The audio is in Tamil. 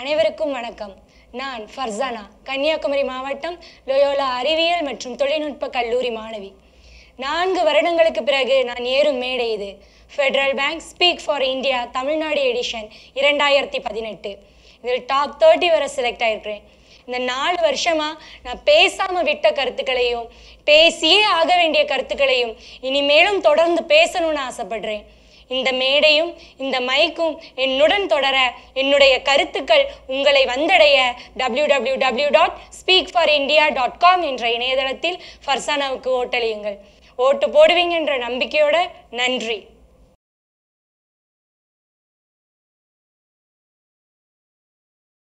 அனைவருக்கும் வணக்கம் நான் ஃபர்சானா கன்னியாகுமரி மாவட்டம் லொயோலா அறிவியல் மற்றும் தொழில்நுட்ப கல்லூரி மாணவி நான்கு வருடங்களுக்கு பிறகு நான் ஏறும் மேடை இது federal bank speak for India Tamil Nadu edition இரண்டாயிரத்தி பதினெட்டு இதில் டாப் தேர்ட்டி வரை செலக்ட் ஆகிருக்கிறேன் இந்த நாலு வருஷமாக நான் பேசாமல் விட்ட கருத்துக்களையும் பேசியே ஆக வேண்டிய கருத்துக்களையும் இனிமேலும் தொடர்ந்து பேசணும்னு ஆசைப்படுறேன் இந்த மேடையும் இந்த மைக்கும் என்னுடன் தொடர என்னுடைய கருத்துக்கள் உங்களை வந்தடைய W W W dot speak for India dot com என்ற இணையதளத்தில் ஃபர்சானாவுக்கு ஓட்டலியுங்கள் ஓட்டு போடுவீங்கன்ற நம்பிக்கையோட நன்றி